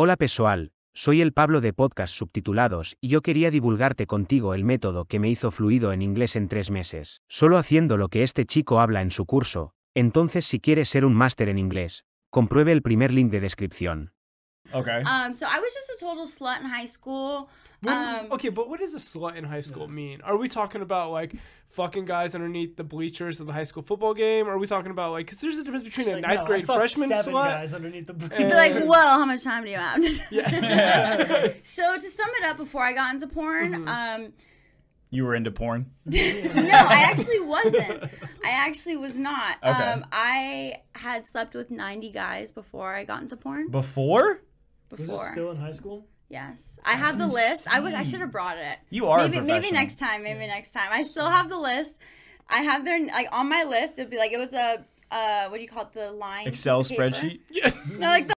Hola pessoal, soy el Pablo de Podcast Subtitulados y yo quería divulgarte contigo el método que me hizo fluido en inglés en tres meses, solo haciendo lo que este chico habla en su curso, entonces si quieres ser un máster en inglés, compruebe el primer link de descripción. Okay. Um, so I was just a total slut in high school. um, okay, but what does a slut in high school yeah. mean? Are we talking about like fucking guys underneath the bleachers of the high school football game? Are we talking about like because there's a difference between a like, ninth no, grade freshman seven slut guys underneath the bleachers? And... like, well, how much time do you have? yeah. so to sum it up, before I got into porn, mm-hmm. um. You were into porn? no, I actually wasn't. I actually was not. Okay. Um, I had slept with 90 guys before I got into porn. Before? before. Was this still in high school? Yes, I That's have the insane. list. I was I should have brought it. You are maybe maybe next time. Maybe yeah. next time. I still have the list. I have their like on my list. It'd be like it was a uh, what do you call it? The line Excel spreadsheet. Yeah. no, like the